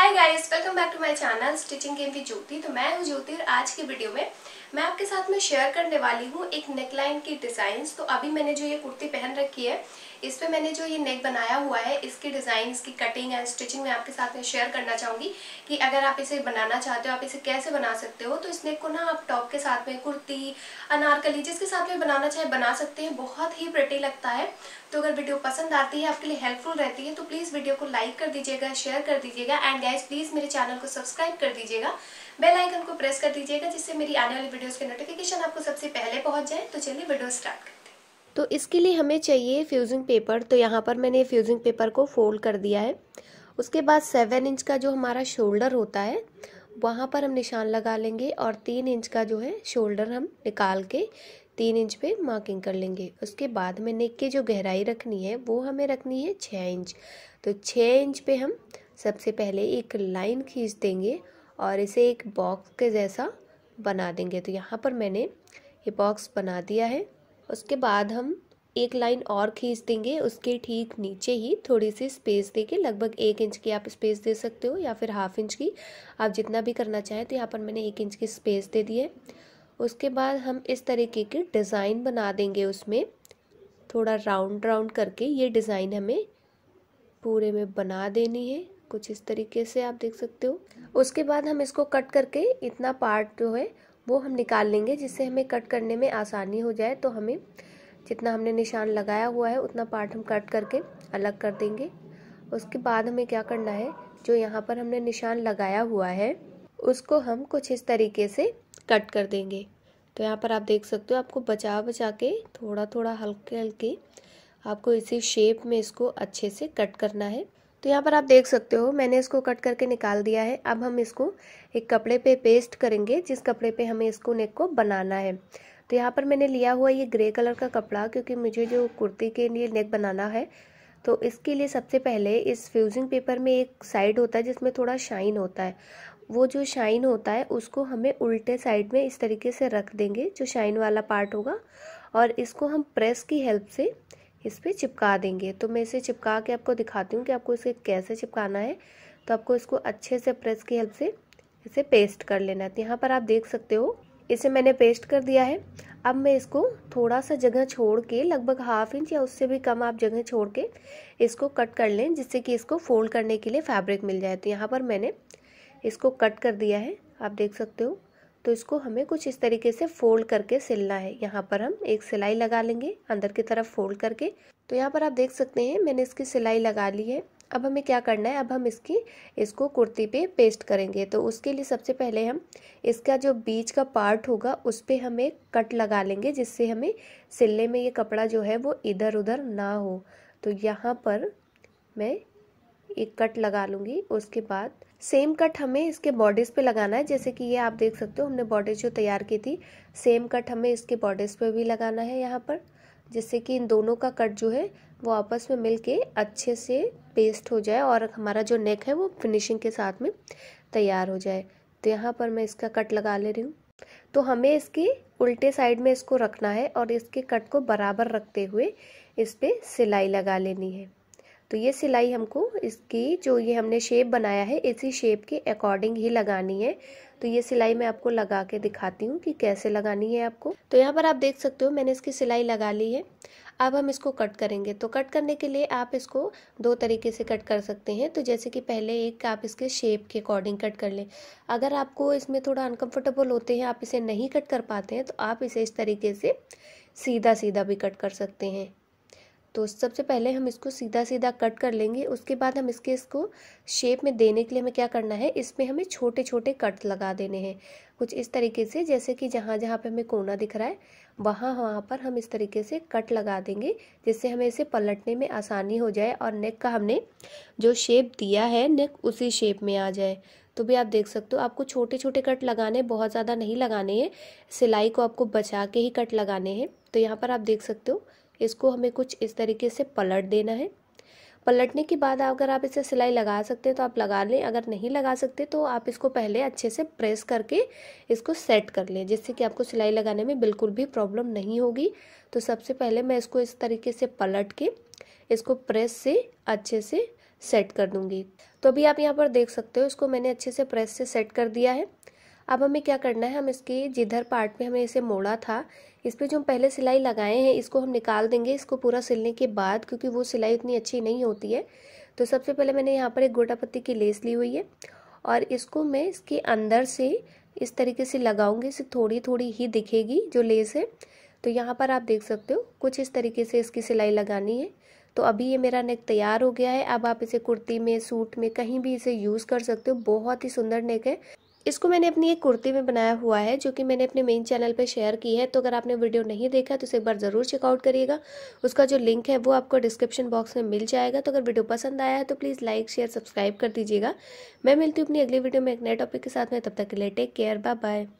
hi guys welcome back to my channel stitching game की ज्योति तो मैं हूँ ज्योति और आज के वीडियो में मैं आपके साथ में शेयर करने वाली हूँ एक नेकलाइन की डिज़ाइंस तो अभी मैंने जो ये कुर्ती पहन रखी है इस पर मैंने जो ये नेक बनाया हुआ है इसके डिज़ाइन की कटिंग एंड स्टिचिंग मैं आपके साथ में शेयर करना चाहूँगी कि अगर आप इसे बनाना चाहते हो आप इसे कैसे बना सकते हो तो इस नेक को ना आप टॉप के साथ में कुर्ती अनारकली जिसके साथ में बनाना चाहे बना सकते हैं बहुत ही प्रटी लगता है तो अगर वीडियो पसंद आती है आपके लिए हेल्पफुल रहती है तो प्लीज़ वीडियो को लाइक कर दीजिएगा शेयर कर दीजिएगा एंड गाइज प्लीज़ मेरे चैनल को सब्सक्राइब कर दीजिएगा बेल आइकन को प्रेस कर दीजिएगा जिससे मेरी आने वाली वीडियोस के नोटिफिकेशन आपको सबसे पहले पहुंच जाए तो चलिए वीडियो स्टार्ट करते हैं तो इसके लिए हमें चाहिए फ्यूजिंग पेपर तो यहाँ पर मैंने फ्यूजिंग पेपर को फोल्ड कर दिया है उसके बाद सेवन इंच का जो हमारा शोल्डर होता है वहाँ पर हम निशान लगा लेंगे और तीन इंच का जो है शोल्डर हम निकाल के तीन इंच पे मार्किंग कर लेंगे उसके बाद में नेक की जो गहराई रखनी है वो हमें रखनी है छः इंच तो छः इंच पे हम सबसे पहले एक लाइन खींच देंगे और इसे एक बॉक्स के जैसा बना देंगे तो यहाँ पर मैंने ये बॉक्स बना दिया है उसके बाद हम एक लाइन और खींच देंगे उसके ठीक नीचे ही थोड़ी सी स्पेस देके लगभग एक इंच की आप स्पेस दे सकते हो या फिर हाफ इंच की आप जितना भी करना चाहें तो यहाँ पर मैंने एक इंच की स्पेस दे दी है उसके बाद हम इस तरीके की डिज़ाइन बना देंगे उसमें थोड़ा राउंड राउंड करके ये डिज़ाइन हमें पूरे में बना देनी है कुछ इस तरीके से आप देख सकते हो उसके बाद हम इसको कट करके इतना पार्ट जो है वो हम निकाल लेंगे जिससे हमें कट करने में आसानी हो जाए तो हमें जितना हमने निशान लगाया हुआ है उतना पार्ट हम कट करके अलग कर देंगे उसके बाद हमें क्या करना है जो यहाँ पर हमने निशान लगाया हुआ है उसको हम कुछ इस तरीके से कट कर देंगे तो यहाँ पर आप देख सकते हो आपको बचा बचा के थोड़ा थोड़ा हल्के हल्के आपको इसी शेप में इसको अच्छे से कट करना है तो यहाँ पर आप देख सकते हो मैंने इसको कट करके निकाल दिया है अब हम इसको एक कपड़े पे पेस्ट करेंगे जिस कपड़े पे हमें इसको नेक को बनाना है तो यहाँ पर मैंने लिया हुआ ये ग्रे कलर का कपड़ा क्योंकि मुझे जो कुर्ती के लिए नेक बनाना है तो इसके लिए सबसे पहले इस फ्यूजिंग पेपर में एक साइड होता है जिसमें थोड़ा शाइन होता है वो जो शाइन होता है उसको हमें उल्टे साइड में इस तरीके से रख देंगे जो शाइन वाला पार्ट होगा और इसको हम प्रेस की हेल्प से इस पर चिपका देंगे तो मैं इसे चिपका के आपको दिखाती हूँ कि आपको इसे कैसे चिपकाना है तो आपको इसको अच्छे से प्रेस की हेल्प से इसे पेस्ट कर लेना है तो यहाँ पर आप देख सकते हो इसे मैंने पेस्ट कर दिया है अब मैं इसको थोड़ा सा जगह छोड़ के लगभग हाफ इंच या उससे भी कम आप जगह छोड़ के इसको कट कर लें जिससे कि इसको फोल्ड करने के लिए फैब्रिक मिल जाए तो यहाँ पर मैंने इसको कट कर दिया है आप देख सकते हो तो इसको हमें कुछ इस तरीके से फोल्ड करके सिलना है यहाँ पर हम एक सिलाई लगा लेंगे अंदर की तरफ फोल्ड करके तो यहाँ पर आप देख सकते हैं मैंने इसकी सिलाई लगा ली है अब हमें क्या करना है अब हम इसकी इसको कुर्ती पे पेस्ट करेंगे तो उसके लिए सबसे पहले हम इसका जो बीच का पार्ट होगा उस पर हम एक कट लगा लेंगे जिससे हमें सिलने में ये कपड़ा जो है वो इधर उधर ना हो तो यहाँ पर मैं एक कट लगा लूँगी उसके बाद सेम कट हमें इसके बॉडीज़ पे लगाना है जैसे कि ये आप देख सकते हो हमने बॉडीज़ जो तैयार की थी सेम कट हमें इसके बॉडीज़ पे भी लगाना है यहाँ पर जिससे कि इन दोनों का कट जो है वो आपस में मिल के अच्छे से पेस्ट हो जाए और हमारा जो नेक है वो फिनिशिंग के साथ में तैयार हो जाए तो यहाँ पर मैं इसका कट लगा ले रही हूँ तो हमें इसके उल्टे साइड में इसको रखना है और इसके कट को बराबर रखते हुए इस पर सिलाई लगा लेनी है तो ये सिलाई हमको इसकी जो ये हमने शेप बनाया है इसी शेप के अकॉर्डिंग ही लगानी है तो ये सिलाई मैं आपको लगा के दिखाती हूँ कि कैसे लगानी है आपको तो यहाँ पर आप देख सकते हो मैंने इसकी सिलाई लगा ली है अब हम इसको कट करेंगे तो कट करने के लिए आप इसको दो तरीके से कट कर सकते हैं तो जैसे कि पहले एक आप इसके शेप के अकॉर्डिंग कट कर लें अगर आपको इसमें थोड़ा अनकम्फर्टेबल होते हैं आप इसे नहीं कट कर पाते हैं तो आप इसे इस तरीके से सीधा सीधा भी कट कर सकते हैं तो सबसे पहले हम इसको सीधा सीधा कट कर लेंगे उसके बाद हम इसके इसको शेप में देने के लिए हमें क्या करना है इसमें हमें छोटे छोटे कट लगा देने हैं कुछ इस तरीके से जैसे कि जहाँ जहाँ पे हमें कोना दिख रहा है वहाँ वहाँ पर हम इस तरीके से कट लगा देंगे जिससे हमें इसे पलटने में आसानी हो जाए और नेक का हमने जो शेप दिया है नेक उसी शेप में आ जाए तो भी आप देख सकते हो आपको छोटे छोटे कट लगाने बहुत ज़्यादा नहीं लगाने हैं सिलाई को आपको बचा के ही कट लगाने हैं तो यहाँ पर आप देख सकते हो इसको हमें कुछ इस तरीके से पलट देना है पलटने के बाद अगर आप इसे सिलाई लगा सकते हैं तो आप लगा लें अगर नहीं लगा सकते तो आप इसको पहले अच्छे से प्रेस करके इसको सेट कर लें जिससे कि आपको सिलाई लगाने में बिल्कुल भी प्रॉब्लम नहीं होगी तो सबसे पहले मैं इसको इस तरीके से पलट के इसको प्रेस से अच्छे से सेट कर दूंगी तो अभी आप यहाँ पर देख सकते हो इसको मैंने अच्छे से प्रेस से सेट कर दिया है अब हमें क्या करना है हम इसके जिधर पार्ट में हमें इसे मोड़ा था इस पर जो हम पहले सिलाई लगाए हैं इसको हम निकाल देंगे इसको पूरा सिलने के बाद क्योंकि वो सिलाई उतनी अच्छी नहीं होती है तो सबसे पहले मैंने यहाँ पर एक गोटा पत्ती की लेस ली हुई है और इसको मैं इसके अंदर से इस तरीके से लगाऊंगी इसे थोड़ी थोड़ी ही दिखेगी जो लेस है तो यहाँ पर आप देख सकते हो कुछ इस तरीके से इसकी सिलाई लगानी है तो अभी ये मेरा नेक तैयार हो गया है अब आप इसे कुर्ती में सूट में कहीं भी इसे यूज़ कर सकते हो बहुत ही सुंदर नेक है इसको मैंने अपनी एक कुर्ती में बनाया हुआ है जो कि मैंने अपने मेन चैनल पे शेयर की है तो अगर आपने वीडियो नहीं देखा तो इसे एक बार ज़रूर चेकआउट करिएगा उसका जो लिंक है वो आपको डिस्क्रिप्शन बॉक्स में मिल जाएगा तो अगर वीडियो पसंद आया है तो प्लीज़ लाइक शेयर सब्सक्राइब कर दीजिएगा मैं मिलती हूँ अपनी अगली वीडियो में एक नए टॉपिक के साथ में तब तक के लिए टेक केयर बाय बाय